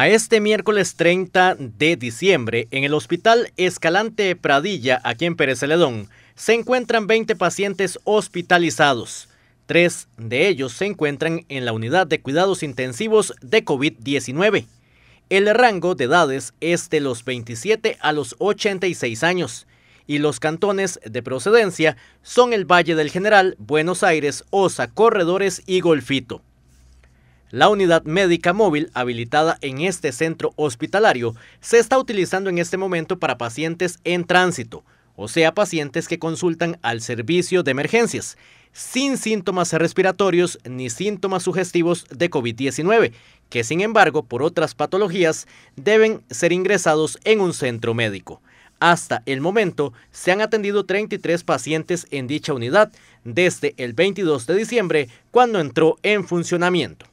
A este miércoles 30 de diciembre, en el Hospital Escalante Pradilla, aquí en Pérez Celedón, se encuentran 20 pacientes hospitalizados. Tres de ellos se encuentran en la unidad de cuidados intensivos de COVID-19. El rango de edades es de los 27 a los 86 años y los cantones de procedencia son el Valle del General, Buenos Aires, Osa, Corredores y Golfito. La unidad médica móvil habilitada en este centro hospitalario se está utilizando en este momento para pacientes en tránsito, o sea, pacientes que consultan al servicio de emergencias, sin síntomas respiratorios ni síntomas sugestivos de COVID-19, que sin embargo por otras patologías deben ser ingresados en un centro médico. Hasta el momento se han atendido 33 pacientes en dicha unidad desde el 22 de diciembre, cuando entró en funcionamiento.